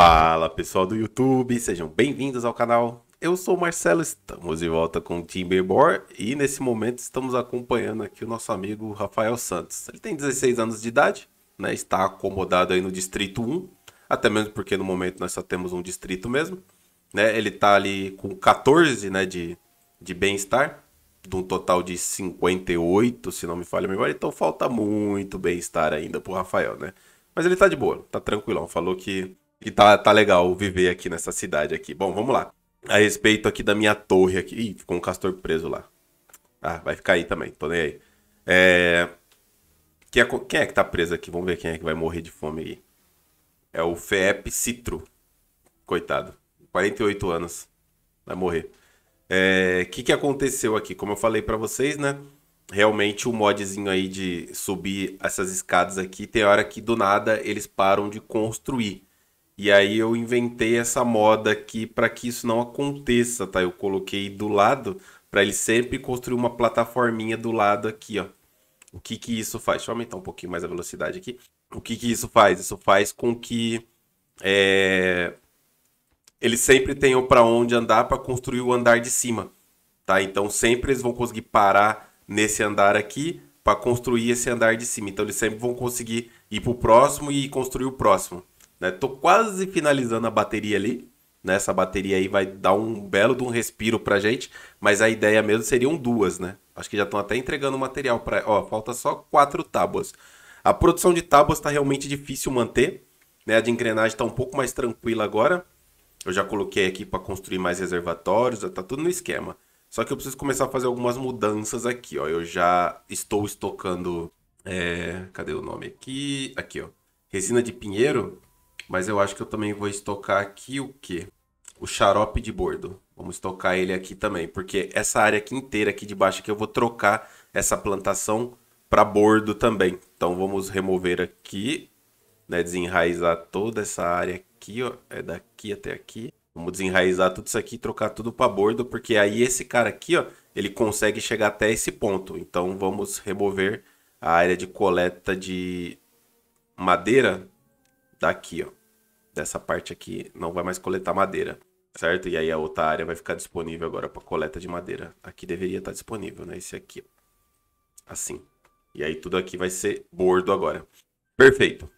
Fala pessoal do YouTube, sejam bem-vindos ao canal. Eu sou o Marcelo, estamos de volta com o Timberbor e nesse momento estamos acompanhando aqui o nosso amigo Rafael Santos. Ele tem 16 anos de idade, né? está acomodado aí no Distrito 1, até mesmo porque no momento nós só temos um distrito mesmo. Né? Ele está ali com 14 né, de, de bem-estar, de um total de 58, se não me falha a memória, então falta muito bem-estar ainda para o Rafael, né? Mas ele está de boa, está tranquilão, falou que e tá, tá legal viver aqui nessa cidade aqui. Bom, vamos lá. A respeito aqui da minha torre aqui. Ih, ficou um castor preso lá. Ah, vai ficar aí também, tô nem aí. É... Quem é, quem é que tá preso aqui? Vamos ver quem é que vai morrer de fome aí. É o Feep Citro. Coitado. 48 anos. Vai morrer. O é... que, que aconteceu aqui? Como eu falei para vocês, né? realmente o modzinho aí de subir essas escadas aqui, tem hora que do nada eles param de construir. E aí eu inventei essa moda aqui para que isso não aconteça, tá? Eu coloquei do lado para ele sempre construir uma plataforminha do lado aqui, ó. O que que isso faz? Deixa eu aumentar um pouquinho mais a velocidade aqui. O que que isso faz? Isso faz com que é... eles sempre tenham para onde andar para construir o andar de cima, tá? Então sempre eles vão conseguir parar nesse andar aqui para construir esse andar de cima. Então eles sempre vão conseguir ir pro próximo e construir o próximo. Né? Tô quase finalizando a bateria ali. Né? Essa bateria aí vai dar um belo de um respiro pra gente. Mas a ideia mesmo seriam duas, né? Acho que já estão até entregando material para. Ó, falta só quatro tábuas. A produção de tábuas está realmente difícil manter. Né? A de engrenagem está um pouco mais tranquila agora. Eu já coloquei aqui para construir mais reservatórios, está tudo no esquema. Só que eu preciso começar a fazer algumas mudanças aqui, ó. Eu já estou estocando... É... Cadê o nome aqui? Aqui, ó. Resina de pinheiro. Mas eu acho que eu também vou estocar aqui o quê? O xarope de bordo. Vamos estocar ele aqui também, porque essa área aqui inteira aqui de baixo que eu vou trocar essa plantação para bordo também. Então vamos remover aqui, né, desenraizar toda essa área aqui, ó, é daqui até aqui. Vamos desenraizar tudo isso aqui e trocar tudo para bordo, porque aí esse cara aqui, ó, ele consegue chegar até esse ponto. Então vamos remover a área de coleta de madeira daqui, ó dessa parte aqui não vai mais coletar madeira, certo? E aí a outra área vai ficar disponível agora para coleta de madeira. Aqui deveria estar tá disponível, né? Esse aqui, assim. E aí tudo aqui vai ser bordo agora. Perfeito,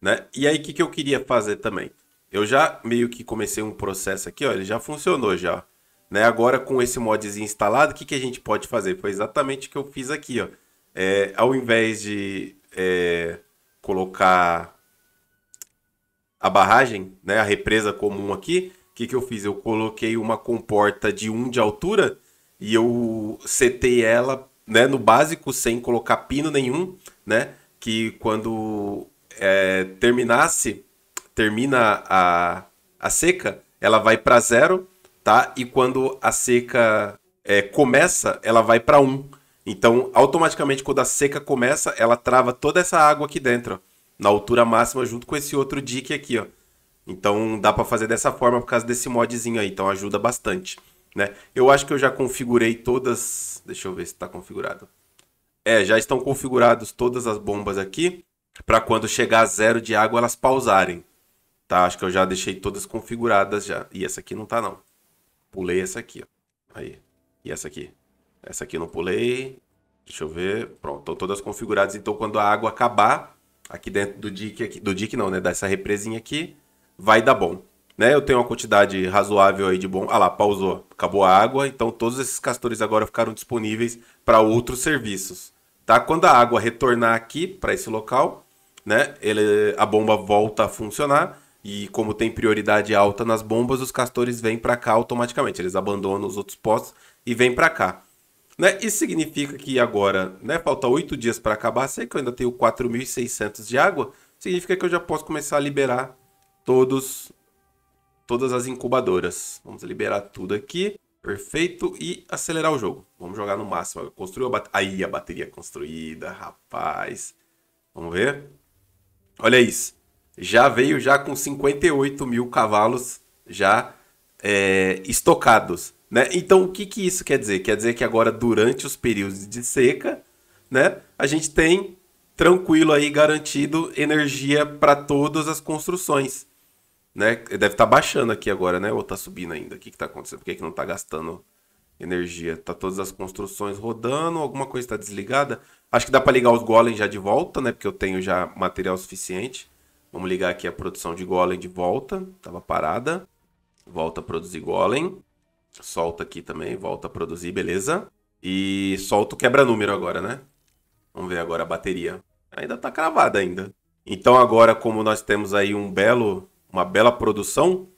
né? E aí o que, que eu queria fazer também? Eu já meio que comecei um processo aqui, ó, ele já funcionou já, né? Agora com esse modzinho instalado, o que, que a gente pode fazer? Foi exatamente o que eu fiz aqui, ó. É, ao invés de é, colocar a barragem, né, a represa comum aqui, o que, que eu fiz? Eu coloquei uma comporta de 1 de altura e eu setei ela né, no básico, sem colocar pino nenhum, né? Que quando é, terminasse, termina a, a seca, ela vai para zero, tá? E quando a seca é, começa, ela vai para um. Então, automaticamente, quando a seca começa, ela trava toda essa água aqui dentro. Ó na altura máxima junto com esse outro dick aqui, ó. Então dá para fazer dessa forma por causa desse modzinho aí, então ajuda bastante, né? Eu acho que eu já configurei todas, deixa eu ver se está configurado. É, já estão configurados todas as bombas aqui para quando chegar a zero de água elas pausarem. Tá, acho que eu já deixei todas configuradas já. E essa aqui não tá não. Pulei essa aqui, ó. Aí. E essa aqui. Essa aqui eu não pulei. Deixa eu ver. Pronto, estão todas configuradas. Então quando a água acabar, aqui dentro do dique aqui, do dique não, né? Dessa represinha aqui, vai dar bom. Né? Eu tenho uma quantidade razoável aí de bom. Ah lá, pausou, acabou a água, então todos esses castores agora ficaram disponíveis para outros serviços. Tá? Quando a água retornar aqui para esse local, né? Ele, a bomba volta a funcionar e como tem prioridade alta nas bombas, os castores vêm para cá automaticamente. Eles abandonam os outros postos e vêm para cá. Né? Isso significa que agora, né, falta oito dias para acabar sei que eu ainda tenho 4.600 de água, significa que eu já posso começar a liberar todos todas as incubadoras. Vamos liberar tudo aqui, perfeito, e acelerar o jogo. Vamos jogar no máximo. Construiu a bateria. Aí, a bateria construída, rapaz. Vamos ver? Olha isso. Já veio já com 58 mil cavalos já é, estocados. Né? Então, o que, que isso quer dizer? Quer dizer que agora, durante os períodos de seca, né, a gente tem tranquilo aí garantido energia para todas as construções. Né? Deve estar tá baixando aqui agora, né? Ou está subindo ainda? O que está acontecendo? Por que, que não está gastando energia? está todas as construções rodando, alguma coisa está desligada. Acho que dá para ligar os golems já de volta, né? Porque eu tenho já material suficiente. Vamos ligar aqui a produção de golem de volta. estava parada. Volta a produzir golem. Solta aqui também, volta a produzir, beleza. E solta o quebra-número agora, né? Vamos ver agora a bateria. Ainda tá cravada ainda. Então agora, como nós temos aí um belo, uma bela produção,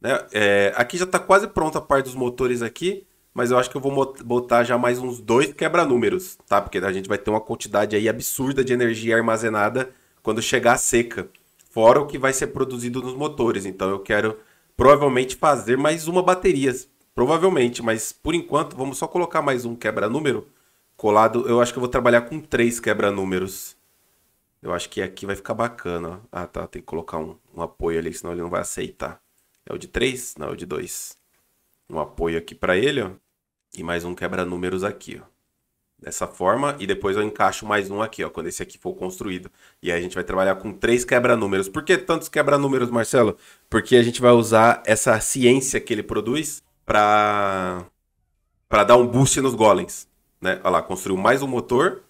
né? É, aqui já tá quase pronta a parte dos motores aqui, mas eu acho que eu vou botar já mais uns dois quebra-números, tá? Porque a gente vai ter uma quantidade aí absurda de energia armazenada quando chegar a seca. Fora o que vai ser produzido nos motores. Então eu quero provavelmente fazer mais uma bateria Provavelmente, mas por enquanto vamos só colocar mais um quebra-número colado. Eu acho que eu vou trabalhar com três quebra-números. Eu acho que aqui vai ficar bacana. Ah, tá. Tem que colocar um, um apoio ali, senão ele não vai aceitar. É o de três? Não, é o de dois. Um apoio aqui para ele, ó. E mais um quebra-números aqui, ó. Dessa forma. E depois eu encaixo mais um aqui, ó. Quando esse aqui for construído. E aí a gente vai trabalhar com três quebra-números. Por que tantos quebra-números, Marcelo? Porque a gente vai usar essa ciência que ele produz para para dar um boost nos golems, né? Olha lá, construiu mais um motor.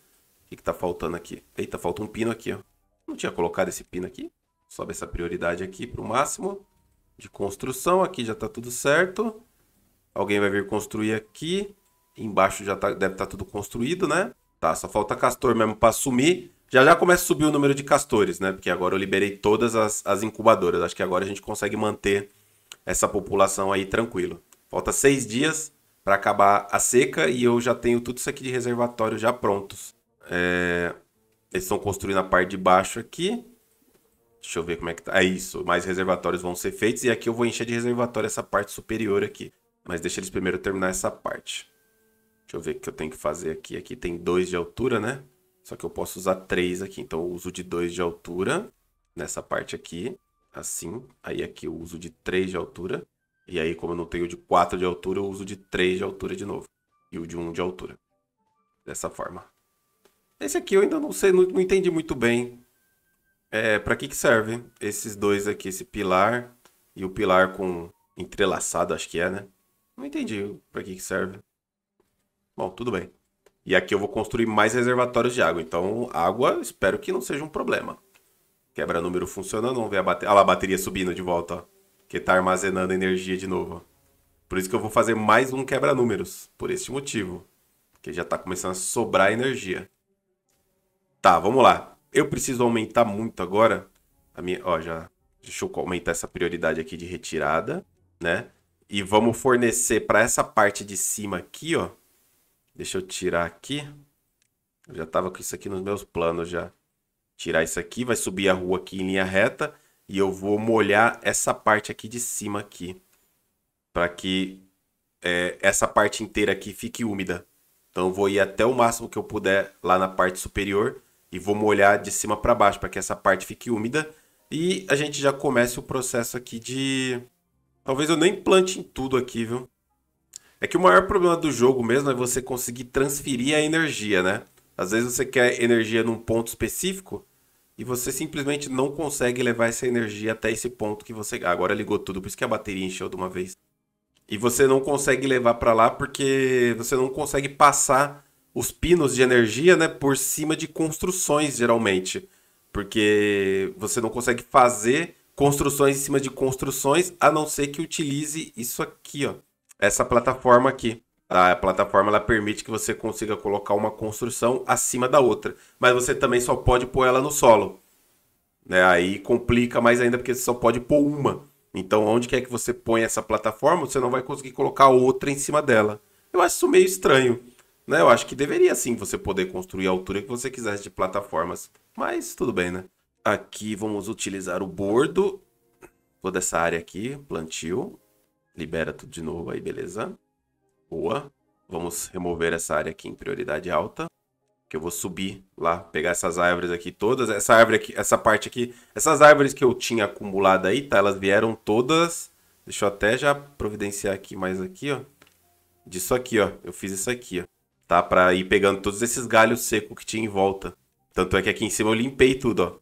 O que, que tá faltando aqui? Eita, falta um pino aqui, ó. Não tinha colocado esse pino aqui. Sobe essa prioridade aqui para o máximo de construção. Aqui já tá tudo certo. Alguém vai vir construir aqui. Embaixo já tá, deve estar tá tudo construído, né? Tá, só falta castor mesmo para sumir. Já já começa a subir o número de castores, né? Porque agora eu liberei todas as, as incubadoras. Acho que agora a gente consegue manter essa população aí tranquilo. Falta seis dias para acabar a seca e eu já tenho tudo isso aqui de reservatório já prontos. É... Eles estão construindo a parte de baixo aqui. Deixa eu ver como é que tá. É isso, mais reservatórios vão ser feitos e aqui eu vou encher de reservatório essa parte superior aqui. Mas deixa eles primeiro terminar essa parte. Deixa eu ver o que eu tenho que fazer aqui. Aqui tem dois de altura, né? Só que eu posso usar três aqui. Então eu uso de dois de altura nessa parte aqui, assim. Aí aqui eu uso de três de altura. E aí, como eu não tenho de 4 de altura, eu uso de 3 de altura de novo. E o de 1 de altura. Dessa forma. Esse aqui eu ainda não sei, não, não entendi muito bem. É, para que que serve esses dois aqui, esse pilar e o pilar com entrelaçado, acho que é, né? Não entendi para que que serve. Bom, tudo bem. E aqui eu vou construir mais reservatórios de água. Então, água, espero que não seja um problema. Quebra número funcionando, vamos ver a bateria. Olha lá, a bateria subindo de volta, ó está armazenando energia de novo. Por isso que eu vou fazer mais um quebra-números, por este motivo, porque já está começando a sobrar energia. Tá, vamos lá. Eu preciso aumentar muito agora a minha, ó, já deixa eu aumentar essa prioridade aqui de retirada, né? E vamos fornecer para essa parte de cima aqui, ó. Deixa eu tirar aqui. Eu já estava com isso aqui nos meus planos já. Tirar isso aqui, vai subir a rua aqui em linha reta e eu vou molhar essa parte aqui de cima aqui. para que é, essa parte inteira aqui fique úmida. Então eu vou ir até o máximo que eu puder lá na parte superior. E vou molhar de cima para baixo para que essa parte fique úmida. E a gente já comece o processo aqui de... Talvez eu nem plante em tudo aqui, viu? É que o maior problema do jogo mesmo é você conseguir transferir a energia, né? Às vezes você quer energia num ponto específico e você simplesmente não consegue levar essa energia até esse ponto que você. Ah, agora ligou tudo, por isso que a bateria encheu de uma vez. E você não consegue levar para lá porque você não consegue passar os pinos de energia, né, por cima de construções geralmente, porque você não consegue fazer construções em cima de construções a não ser que utilize isso aqui, ó, essa plataforma aqui. A plataforma ela permite que você consiga colocar uma construção acima da outra, mas você também só pode pôr ela no solo. Né? Aí complica mais ainda porque você só pode pôr uma. Então, onde quer que você põe essa plataforma, você não vai conseguir colocar outra em cima dela. Eu acho isso meio estranho. Né? Eu acho que deveria sim você poder construir a altura que você quisesse de plataformas. Mas tudo bem, né? Aqui vamos utilizar o bordo. Toda essa área aqui, plantio. Libera tudo de novo aí, beleza? Boa. Vamos remover essa área aqui em prioridade alta. Que eu vou subir lá, pegar essas árvores aqui todas. Essa árvore aqui, essa parte aqui. Essas árvores que eu tinha acumulado aí, tá? Elas vieram todas. Deixa eu até já providenciar aqui mais aqui, ó. Disso aqui, ó. Eu fiz isso aqui, ó. Tá? Pra ir pegando todos esses galhos secos que tinha em volta. Tanto é que aqui em cima eu limpei tudo, ó.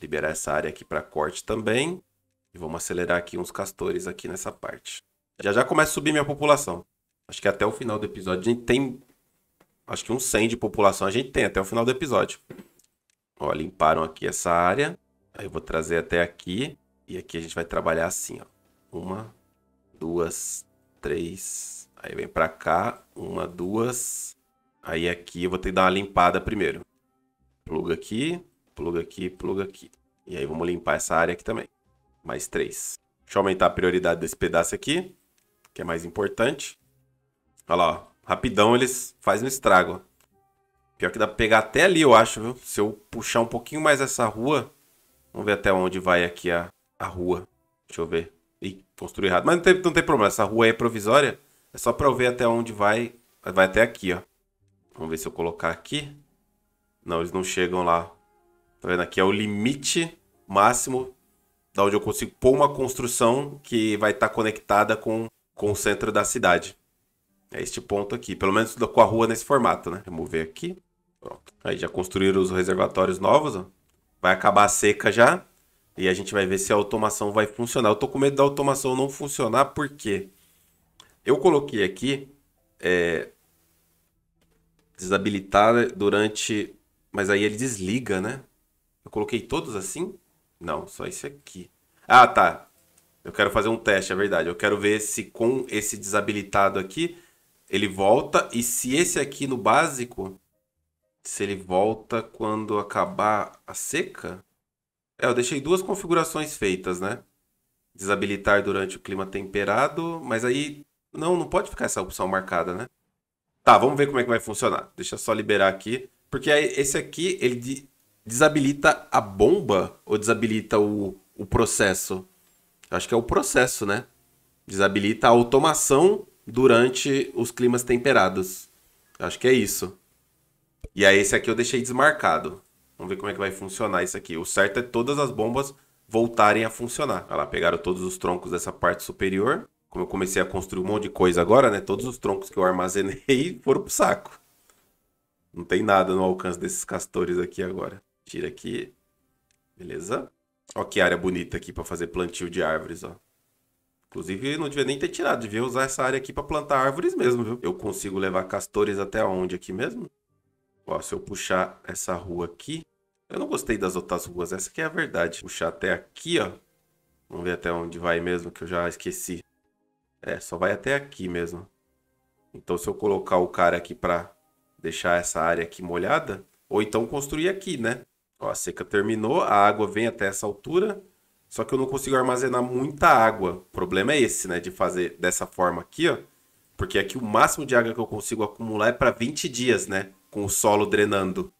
Liberar essa área aqui para corte também. E vamos acelerar aqui uns castores aqui nessa parte. Já já começa a subir minha população. Acho que até o final do episódio a gente tem. Acho que um 100 de população a gente tem até o final do episódio. Ó, limparam aqui essa área. Aí eu vou trazer até aqui. E aqui a gente vai trabalhar assim, ó. Uma, duas, três. Aí vem pra cá. Uma, duas. Aí aqui eu vou ter que dar uma limpada primeiro. Pluga aqui, pluga aqui, pluga aqui. E aí vamos limpar essa área aqui também. Mais três. Deixa eu aumentar a prioridade desse pedaço aqui, que é mais importante. Olha lá, ó. Rapidão eles fazem um estrago. Pior que dá pra pegar até ali, eu acho, viu? Se eu puxar um pouquinho mais essa rua. Vamos ver até onde vai aqui a, a rua. Deixa eu ver. Ih, construí errado. Mas não tem, não tem problema, essa rua aí é provisória. É só pra eu ver até onde vai. Vai até aqui, ó. Vamos ver se eu colocar aqui. Não, eles não chegam lá. Tá vendo? Aqui é o limite máximo da onde eu consigo pôr uma construção que vai estar tá conectada com, com o centro da cidade. É este ponto aqui, pelo menos com a rua nesse formato, né? Remover aqui, pronto. Aí já construíram os reservatórios novos, ó. Vai acabar a seca já. E a gente vai ver se a automação vai funcionar. Eu tô com medo da automação não funcionar, porque eu coloquei aqui é, desabilitar durante. Mas aí ele desliga, né? Eu coloquei todos assim? Não, só esse aqui. Ah, tá. Eu quero fazer um teste, é verdade. Eu quero ver se com esse desabilitado aqui ele volta, e se esse aqui no básico, se ele volta quando acabar a seca... É, eu deixei duas configurações feitas, né? Desabilitar durante o clima temperado, mas aí... Não, não pode ficar essa opção marcada, né? Tá, vamos ver como é que vai funcionar. Deixa eu só liberar aqui. Porque esse aqui, ele de desabilita a bomba ou desabilita o, o processo? Eu acho que é o processo, né? Desabilita a automação durante os climas temperados. Acho que é isso. E aí esse aqui eu deixei desmarcado. Vamos ver como é que vai funcionar isso aqui. O certo é todas as bombas voltarem a funcionar. Olha lá, pegaram todos os troncos dessa parte superior. Como eu comecei a construir um monte de coisa agora, né? Todos os troncos que eu armazenei foram pro saco. Não tem nada no alcance desses castores aqui agora. Tira aqui. Beleza? Olha que área bonita aqui para fazer plantio de árvores, ó. Inclusive, não devia nem ter tirado, devia usar essa área aqui para plantar árvores mesmo, viu? Eu consigo levar castores até onde aqui mesmo? Ó, se eu puxar essa rua aqui... Eu não gostei das outras ruas, essa aqui é a verdade. Puxar até aqui, ó. Vamos ver até onde vai mesmo, que eu já esqueci. É, só vai até aqui mesmo. Então, se eu colocar o cara aqui para deixar essa área aqui molhada, ou então construir aqui, né? Ó, a seca terminou, a água vem até essa altura. Só que eu não consigo armazenar muita água. O problema é esse, né? De fazer dessa forma aqui, ó. Porque aqui o máximo de água que eu consigo acumular é para 20 dias, né? Com o solo drenando.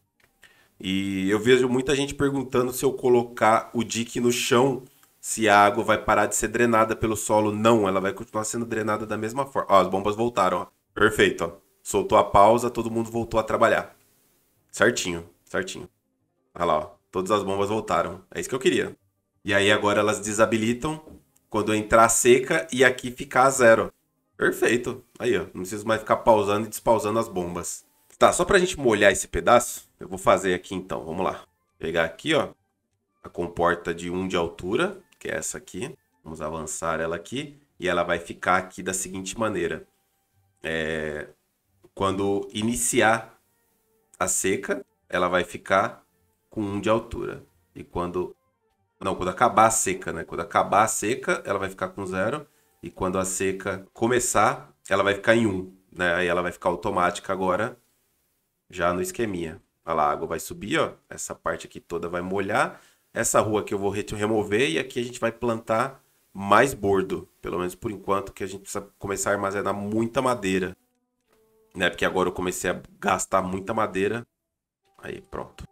E eu vejo muita gente perguntando se eu colocar o dique no chão, se a água vai parar de ser drenada pelo solo. Não, ela vai continuar sendo drenada da mesma forma. Ó, as bombas voltaram, ó. Perfeito, ó. Soltou a pausa, todo mundo voltou a trabalhar. Certinho, certinho. Olha lá, ó. Todas as bombas voltaram. É isso que eu queria. E aí agora elas desabilitam quando entrar seca e aqui ficar zero. Perfeito. Aí, ó. Não preciso mais ficar pausando e despausando as bombas. Tá, só pra gente molhar esse pedaço, eu vou fazer aqui então. Vamos lá. Pegar aqui, ó. A comporta de 1 um de altura, que é essa aqui. Vamos avançar ela aqui. E ela vai ficar aqui da seguinte maneira. É... Quando iniciar a seca, ela vai ficar com 1 um de altura. E quando não, quando acabar a seca, né? Quando acabar a seca, ela vai ficar com uhum. zero. E quando a seca começar, ela vai ficar em um. Né? Aí ela vai ficar automática agora, já no esqueminha. Olha lá, a água vai subir, ó. Essa parte aqui toda vai molhar. Essa rua aqui eu vou remover e aqui a gente vai plantar mais bordo. Pelo menos por enquanto, que a gente precisa começar a armazenar muita madeira. Né? Porque agora eu comecei a gastar muita madeira. Aí, pronto.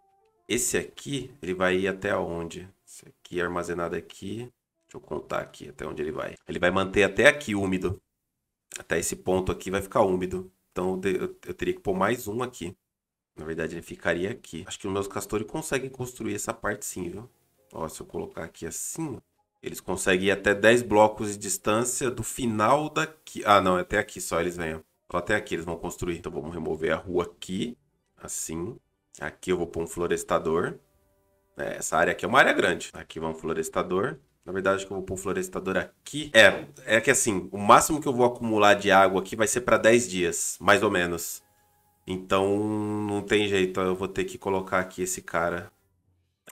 Esse aqui, ele vai ir até onde? Esse aqui é armazenado aqui. Deixa eu contar aqui até onde ele vai. Ele vai manter até aqui úmido. Até esse ponto aqui vai ficar úmido. Então eu teria que pôr mais um aqui. Na verdade ele ficaria aqui. Acho que os meus castores conseguem construir essa parte sim, viu? Ó, se eu colocar aqui assim, eles conseguem ir até 10 blocos de distância do final daqui. Ah, não, é até aqui só eles vêm. até aqui eles vão construir. Então vamos remover a rua aqui, assim. Aqui eu vou pôr um florestador. É, essa área aqui é uma área grande. Aqui vamos florestador. Na verdade, que eu vou pôr um florestador aqui. É, é que assim, o máximo que eu vou acumular de água aqui vai ser para 10 dias, mais ou menos. Então, não tem jeito. Eu vou ter que colocar aqui esse cara.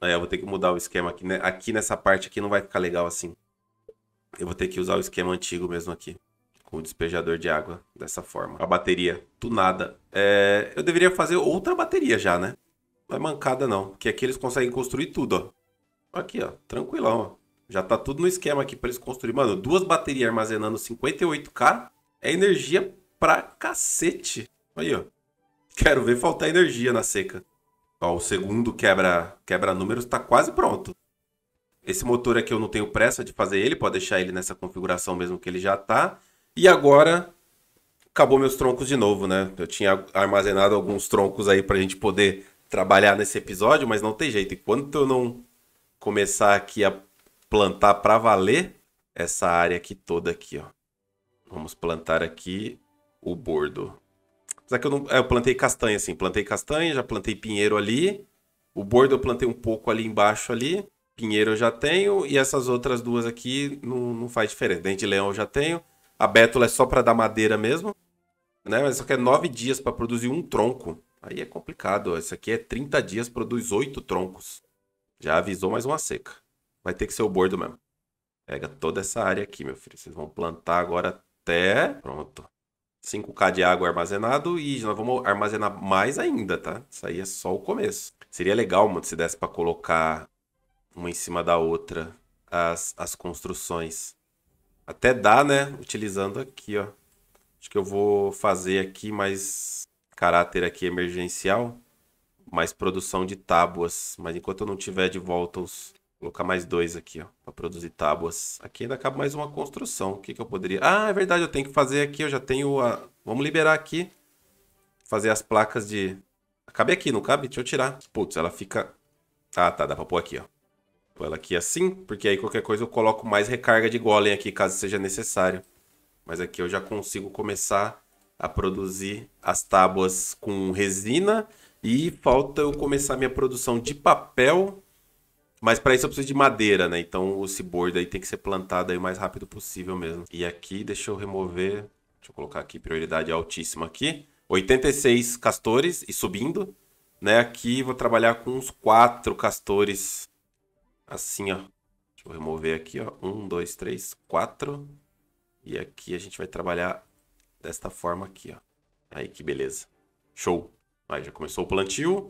É, eu vou ter que mudar o esquema aqui. Né? Aqui nessa parte aqui não vai ficar legal assim. Eu vou ter que usar o esquema antigo mesmo aqui. Com o despejador de água, dessa forma. A bateria, tunada É, eu deveria fazer outra bateria já, né? Não é mancada, não. Porque aqui eles conseguem construir tudo, ó. Aqui, ó. Tranquilão, ó. Já tá tudo no esquema aqui pra eles construírem. Mano, duas baterias armazenando 58k é energia pra cacete. Aí, ó. Quero ver faltar energia na seca. Ó, o segundo quebra, quebra números tá quase pronto. Esse motor aqui eu não tenho pressa de fazer ele, pode deixar ele nessa configuração mesmo que ele já tá. E agora acabou meus troncos de novo, né? Eu tinha armazenado alguns troncos aí pra gente poder trabalhar nesse episódio, mas não tem jeito. Enquanto eu não começar aqui a plantar para valer essa área aqui toda aqui, ó. Vamos plantar aqui o bordo. Apesar que eu não... É, eu plantei castanha, assim. Plantei castanha, já plantei pinheiro ali. O bordo eu plantei um pouco ali embaixo ali. Pinheiro eu já tenho. E essas outras duas aqui não, não faz diferença. Dente de leão eu já tenho. A bétula é só para dar madeira mesmo. Né? Mas só que é nove dias para produzir um tronco. Aí é complicado. Esse aqui é 30 dias, produz 8 troncos. Já avisou mais uma seca. Vai ter que ser o bordo mesmo. Pega toda essa área aqui, meu filho. Vocês vão plantar agora até. Pronto. 5K de água armazenado e nós vamos armazenar mais ainda, tá? Isso aí é só o começo. Seria legal, mano, se desse pra colocar uma em cima da outra as, as construções. Até dá, né? Utilizando aqui, ó. Acho que eu vou fazer aqui, mas caráter aqui emergencial, mais produção de tábuas. Mas enquanto eu não tiver de volta os... Vou colocar mais dois aqui, ó, para produzir tábuas. Aqui ainda cabe mais uma construção. O que, que eu poderia... Ah, é verdade, eu tenho que fazer aqui, eu já tenho a... Vamos liberar aqui, fazer as placas de... Cabe aqui, não cabe? Deixa eu tirar. Putz, ela fica... Ah, tá, dá pra pôr aqui, ó. Pôr ela aqui assim, porque aí qualquer coisa eu coloco mais recarga de golem aqui, caso seja necessário. Mas aqui eu já consigo começar a produzir as tábuas com resina e falta eu começar minha produção de papel, mas para isso eu preciso de madeira, né? Então o cibordo aí tem que ser plantado aí o mais rápido possível mesmo. E aqui, deixa eu remover, deixa eu colocar aqui prioridade altíssima aqui. 86 castores e subindo, né? Aqui vou trabalhar com uns 4 castores assim, ó. Deixa eu remover aqui, ó. 1, 2, 3, 4. E aqui a gente vai trabalhar desta forma aqui, ó. Aí que beleza. Show. Aí já começou o plantio.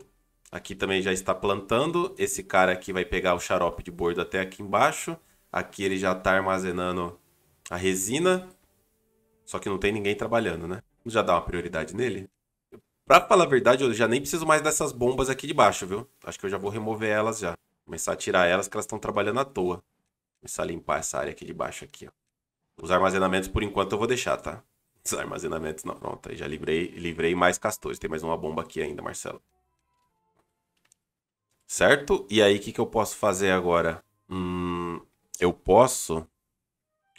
Aqui também já está plantando. Esse cara aqui vai pegar o xarope de bordo até aqui embaixo. Aqui ele já está armazenando a resina. Só que não tem ninguém trabalhando, né? Vamos já dar uma prioridade nele. Pra falar a verdade, eu já nem preciso mais dessas bombas aqui de baixo, viu? Acho que eu já vou remover elas já. Começar a tirar elas, que elas estão trabalhando à toa. Começar a limpar essa área aqui de baixo aqui, ó. Os armazenamentos, por enquanto, eu vou deixar, tá? Esses armazenamentos não. Pronto, aí tá, já livrei, livrei mais castores. Tem mais uma bomba aqui ainda, Marcelo. Certo? E aí, o que, que eu posso fazer agora? Hum, eu posso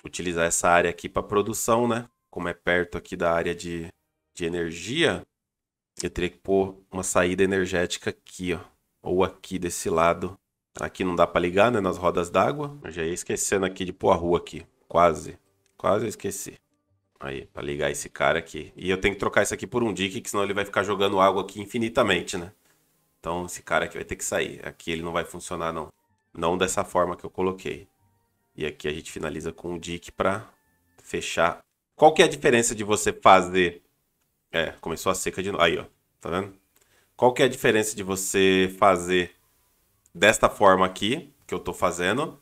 utilizar essa área aqui para produção, né? Como é perto aqui da área de, de energia, eu teria que pôr uma saída energética aqui, ó. Ou aqui desse lado. Aqui não dá para ligar, né? Nas rodas d'água. Eu já ia esquecendo aqui de pôr a rua aqui. Quase. Quase eu esqueci. Aí, pra ligar esse cara aqui. E eu tenho que trocar isso aqui por um dick, que senão ele vai ficar jogando água aqui infinitamente, né? Então esse cara aqui vai ter que sair. Aqui ele não vai funcionar, não. Não dessa forma que eu coloquei. E aqui a gente finaliza com um dick pra fechar. Qual que é a diferença de você fazer... É, começou a seca de novo. Aí, ó. Tá vendo? Qual que é a diferença de você fazer desta forma aqui, que eu tô fazendo,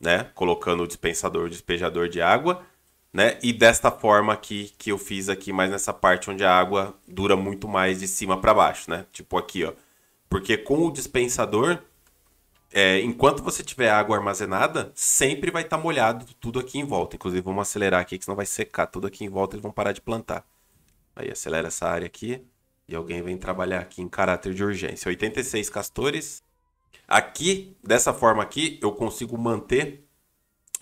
né? Colocando o dispensador, o despejador de água né? E desta forma aqui que eu fiz aqui, mais nessa parte onde a água dura muito mais de cima para baixo, né? Tipo aqui, ó. Porque com o dispensador, é, enquanto você tiver água armazenada, sempre vai estar tá molhado tudo aqui em volta. Inclusive, vamos acelerar aqui, que senão vai secar tudo aqui em volta, eles vão parar de plantar. Aí acelera essa área aqui e alguém vem trabalhar aqui em caráter de urgência. 86 castores. Aqui, dessa forma aqui, eu consigo manter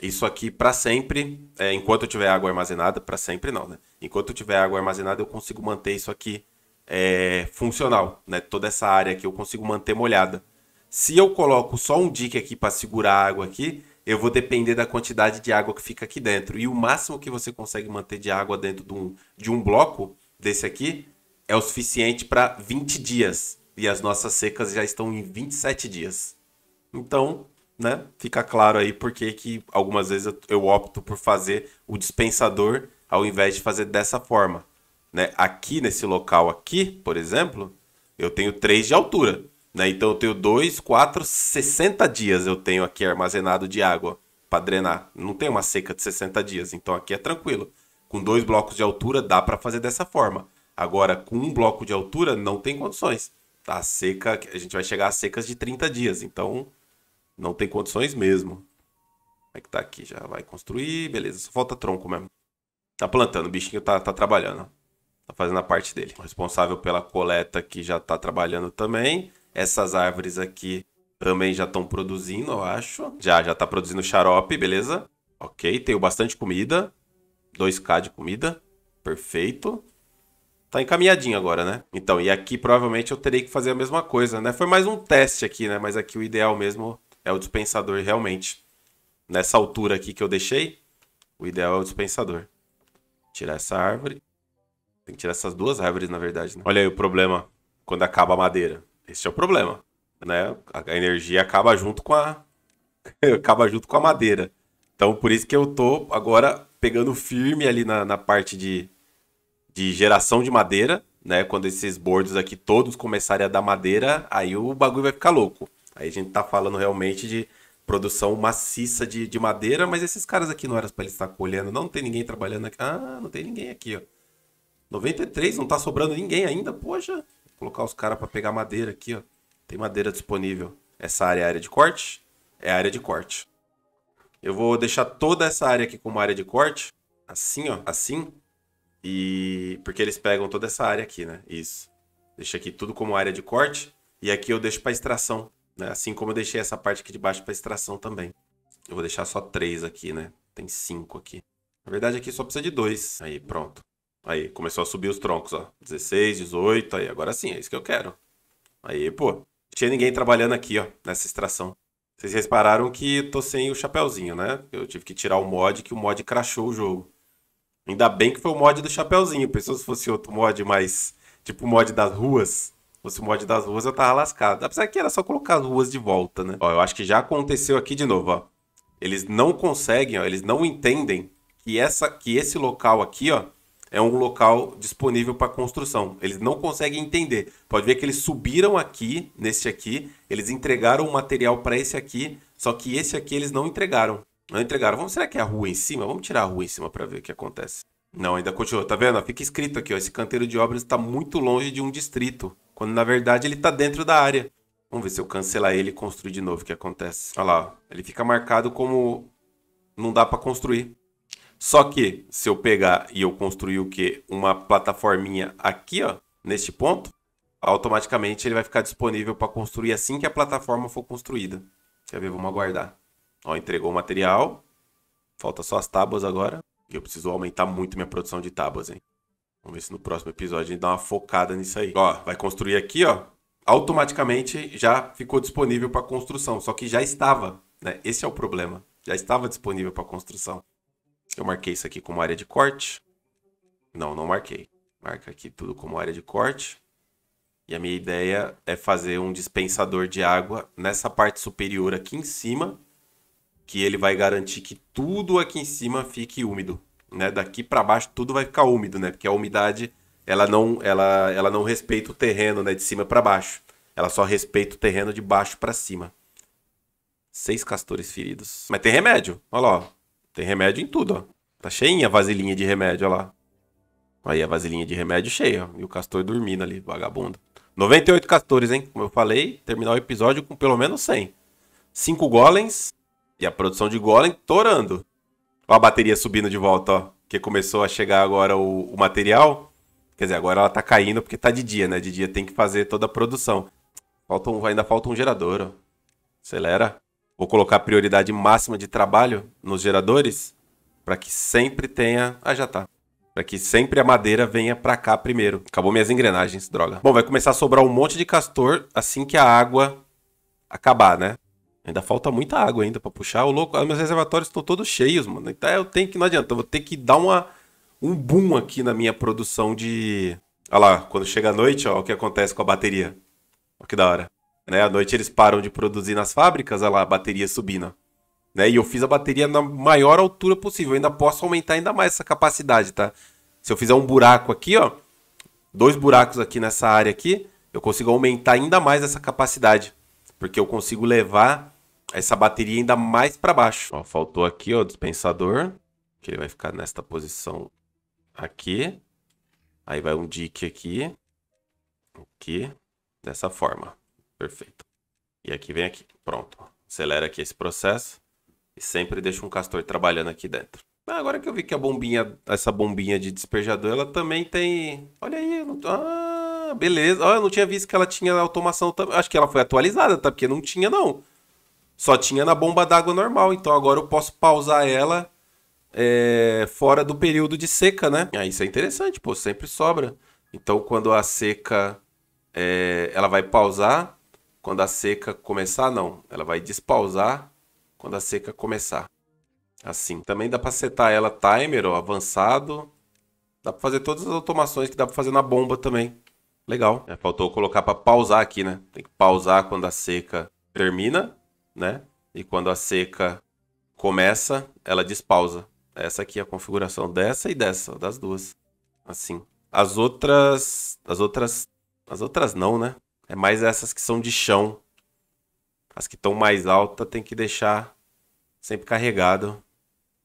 isso aqui para sempre, é, enquanto eu tiver água armazenada, para sempre não, né? Enquanto eu tiver água armazenada, eu consigo manter isso aqui é, funcional, né? Toda essa área aqui eu consigo manter molhada. Se eu coloco só um dique aqui para segurar a água aqui, eu vou depender da quantidade de água que fica aqui dentro. E o máximo que você consegue manter de água dentro de um, de um bloco desse aqui é o suficiente para 20 dias. E as nossas secas já estão em 27 dias. Então, né, fica claro aí porque que algumas vezes eu, opto por fazer o dispensador ao invés de fazer dessa forma. Né? Aqui nesse local aqui, por exemplo, eu tenho 3 de altura. Né? Então eu tenho 2, 4, 60 dias eu tenho aqui armazenado de água para drenar. Não tem uma seca de 60 dias, então aqui é tranquilo. Com dois blocos de altura dá para fazer dessa forma. Agora, com um bloco de altura não tem condições. Tá seca, a gente vai chegar a secas de 30 dias, então não tem condições mesmo. Como é que tá aqui? Já vai construir. Beleza, só falta tronco mesmo. Tá plantando, o bichinho tá, tá trabalhando. Tá fazendo a parte dele. O responsável pela coleta que já tá trabalhando também. Essas árvores aqui também já estão produzindo, eu acho. Já, já tá produzindo xarope, beleza? Ok, tenho bastante comida. 2k de comida. Perfeito. Tá encaminhadinho agora, né? Então, e aqui provavelmente eu terei que fazer a mesma coisa, né? Foi mais um teste aqui, né? Mas aqui o ideal mesmo é o dispensador realmente. Nessa altura aqui que eu deixei, o ideal é o dispensador. Tirar essa árvore. Tem que tirar essas duas árvores, na verdade. Né? Olha aí o problema quando acaba a madeira. Esse é o problema, né? A energia acaba junto com a acaba junto com a madeira. Então, por isso que eu tô agora pegando firme ali na, na parte de, de geração de madeira, né? Quando esses bordos aqui todos começarem a dar madeira, aí o bagulho vai ficar louco. Aí a gente tá falando realmente de produção maciça de, de madeira, mas esses caras aqui não era para eles estar tá colhendo, não, não tem ninguém trabalhando aqui. Ah, não tem ninguém aqui, ó. 93, não tá sobrando ninguém ainda, poxa. Vou colocar os caras para pegar madeira aqui, ó. Tem madeira disponível. Essa área é área de corte? É área de corte. Eu vou deixar toda essa área aqui como área de corte, assim, ó, assim. E porque eles pegam toda essa área aqui, né? Isso. Deixa aqui tudo como área de corte e aqui eu deixo para extração. Né? Assim como eu deixei essa parte aqui de baixo para extração também. Eu vou deixar só três aqui, né? Tem cinco aqui. Na verdade, aqui só precisa de dois. Aí, pronto. Aí, começou a subir os troncos, ó. 16, 18, aí. Agora sim, é isso que eu quero. Aí, pô. Tinha ninguém trabalhando aqui, ó, nessa extração. Vocês repararam que eu tô sem o chapéuzinho, né? Eu tive que tirar o mod, que o mod crashou o jogo. Ainda bem que foi o mod do chapéuzinho. Pensou se fosse outro mod mais... Tipo o mod das ruas fosse o mod das ruas, eu tava lascado. Apesar que era só colocar as ruas de volta, né? Ó, eu acho que já aconteceu aqui de novo, ó. Eles não conseguem, ó, eles não entendem que, essa, que esse local aqui, ó, é um local disponível para construção. Eles não conseguem entender. Pode ver que eles subiram aqui, nesse aqui, eles entregaram o material para esse aqui, só que esse aqui eles não entregaram. Não entregaram. Vamos, será que é a rua em cima? Vamos tirar a rua em cima para ver o que acontece. Não, ainda continua. Tá vendo? Fica escrito aqui, ó. Esse canteiro de obras está muito longe de um distrito quando na verdade ele tá dentro da área. Vamos ver se eu cancelar ele e construir de novo o que acontece. Olha lá, ele fica marcado como não dá para construir. Só que se eu pegar e eu construir o que uma plataforminha aqui, ó, neste ponto, automaticamente ele vai ficar disponível para construir assim que a plataforma for construída. Quer ver? Vamos aguardar. Ó, entregou o material. Falta só as tábuas agora. E eu preciso aumentar muito minha produção de tábuas, hein? Vamos ver se no próximo episódio a gente dá uma focada nisso aí. Ó, vai construir aqui, ó. Automaticamente já ficou disponível para construção, só que já estava, né? Esse é o problema. Já estava disponível para construção. Eu marquei isso aqui como área de corte. Não, não marquei. Marca aqui tudo como área de corte. E a minha ideia é fazer um dispensador de água nessa parte superior aqui em cima, que ele vai garantir que tudo aqui em cima fique úmido né? Daqui para baixo tudo vai ficar úmido, né? Porque a umidade ela não ela, ela não respeita o terreno, né, de cima para baixo. Ela só respeita o terreno de baixo para cima. Seis castores feridos. Mas tem remédio. Olha lá, ó. Tem remédio em tudo, ó. Tá cheinha a vasilhinha de remédio, olha lá. Aí a vasilhinha de remédio cheia, ó. E o castor dormindo ali, vagabundo. 98 castores, hein? Como eu falei, terminar o episódio com pelo menos 100. 5 golems e a produção de golem torando. Olha a bateria subindo de volta, ó. Que começou a chegar agora o, o material. Quer dizer, agora ela tá caindo porque tá de dia, né? De dia tem que fazer toda a produção. Falta um, ainda falta um gerador, ó. Acelera. Vou colocar prioridade máxima de trabalho nos geradores para que sempre tenha... Ah, já tá. Para que sempre a madeira venha para cá primeiro. Acabou minhas engrenagens, droga. Bom, vai começar a sobrar um monte de castor assim que a água acabar, né? Ainda falta muita água ainda para puxar. O louco, meus reservatórios estão todos cheios, mano. Então eu tenho que, não adianta, eu vou ter que dar uma, um boom aqui na minha produção de. Olha lá, quando chega a noite, ó, o que acontece com a bateria. Olha que da hora. Né? À noite eles param de produzir nas fábricas, olha lá, a bateria subindo. Né? E eu fiz a bateria na maior altura possível. Eu ainda posso aumentar ainda mais essa capacidade, tá? Se eu fizer um buraco aqui, ó, dois buracos aqui nessa área aqui, eu consigo aumentar ainda mais essa capacidade porque eu consigo levar essa bateria ainda mais para baixo. Ó, faltou aqui ó, o dispensador, que ele vai ficar nesta posição aqui. Aí vai um dique aqui, aqui, dessa forma. Perfeito. E aqui vem aqui, pronto. Acelera aqui esse processo e sempre deixa um castor trabalhando aqui dentro. agora que eu vi que a bombinha, essa bombinha de despejador, ela também tem... Olha aí, não... ah, ah, beleza. Ah, eu não tinha visto que ela tinha automação também. Acho que ela foi atualizada, tá? Porque não tinha, não. Só tinha na bomba d'água normal. Então agora eu posso pausar ela é, fora do período de seca, né? Ah, isso é interessante, pô. Sempre sobra. Então quando a seca. É, ela vai pausar. Quando a seca começar, não. Ela vai despausar quando a seca começar. Assim. Também dá pra setar ela timer, ó, avançado. Dá pra fazer todas as automações que dá pra fazer na bomba também. Legal. É, faltou colocar para pausar aqui, né? Tem que pausar quando a seca termina, né? E quando a seca começa, ela despausa. Essa aqui é a configuração dessa e dessa, das duas. Assim. As outras, as outras, as outras não, né? É mais essas que são de chão. As que estão mais alta tem que deixar sempre carregado.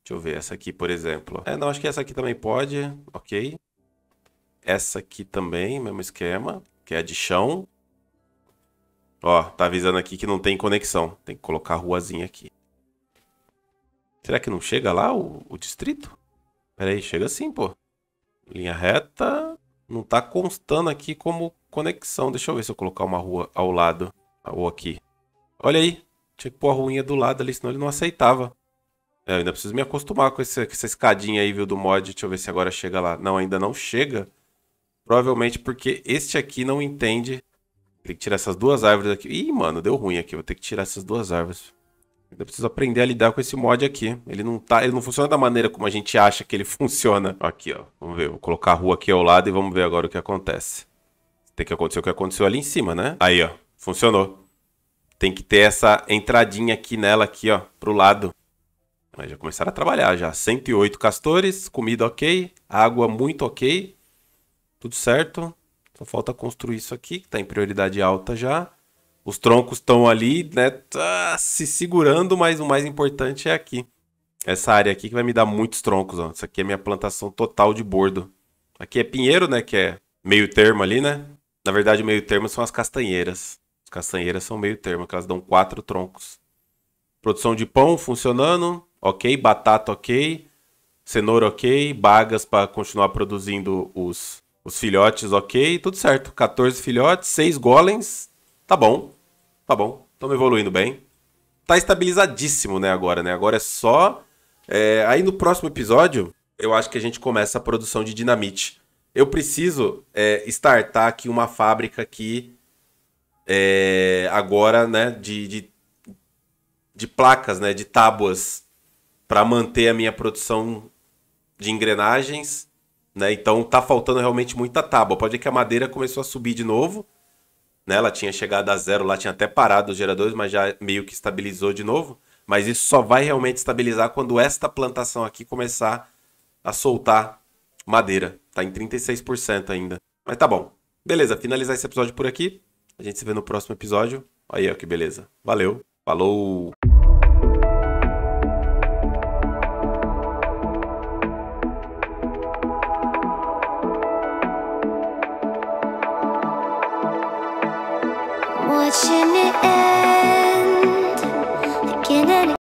Deixa eu ver essa aqui, por exemplo. É, não, acho que essa aqui também pode. OK. Essa aqui também, mesmo esquema, que é a de chão. Ó, tá avisando aqui que não tem conexão. Tem que colocar a ruazinha aqui. Será que não chega lá o, o distrito? Pera aí, chega sim, pô. Linha reta. Não tá constando aqui como conexão. Deixa eu ver se eu colocar uma rua ao lado. Ou aqui. Olha aí. Tinha que pôr a ruinha do lado ali, senão ele não aceitava. É, eu ainda preciso me acostumar com, esse, com essa escadinha aí, viu, do mod. Deixa eu ver se agora chega lá. Não, ainda não chega. Provavelmente porque este aqui não entende. Tem que tirar essas duas árvores aqui. Ih, mano, deu ruim aqui. Vou ter que tirar essas duas árvores. Ainda preciso aprender a lidar com esse mod aqui. Ele não, tá, ele não funciona da maneira como a gente acha que ele funciona. Aqui, ó. Vamos ver. Vou colocar a rua aqui ao lado e vamos ver agora o que acontece. Tem que acontecer o que aconteceu ali em cima, né? Aí, ó. Funcionou. Tem que ter essa entradinha aqui nela, aqui, ó. Pro lado. Mas já começaram a trabalhar já. 108 castores, comida ok, água muito ok tudo certo. Só falta construir isso aqui, que está em prioridade alta já. Os troncos estão ali, né? Tá se segurando, mas o mais importante é aqui. Essa área aqui que vai me dar muitos troncos, ó. Isso aqui é minha plantação total de bordo. Aqui é pinheiro, né? Que é meio termo ali, né? Na verdade, meio termo são as castanheiras. As castanheiras são meio termo, que elas dão quatro troncos. Produção de pão funcionando, ok. Batata, ok. Cenoura, ok. Bagas para continuar produzindo os os filhotes, ok, tudo certo. 14 filhotes, 6 golems. Tá bom. Tá bom. Estamos evoluindo bem. Tá estabilizadíssimo, né, agora, né? Agora é só. É... Aí no próximo episódio, eu acho que a gente começa a produção de dinamite. Eu preciso é, startar aqui uma fábrica aqui é, agora, né, de, de, de placas, né, de tábuas para manter a minha produção de engrenagens né? Então tá faltando realmente muita tábua. Pode ver que a madeira começou a subir de novo. Né? Ela tinha chegado a zero lá, tinha até parado os geradores, mas já meio que estabilizou de novo. Mas isso só vai realmente estabilizar quando esta plantação aqui começar a soltar madeira. Tá em 36% ainda. Mas tá bom. Beleza, finalizar esse episódio por aqui. A gente se vê no próximo episódio. Aí, ó, que beleza. Valeu. Falou! watching it.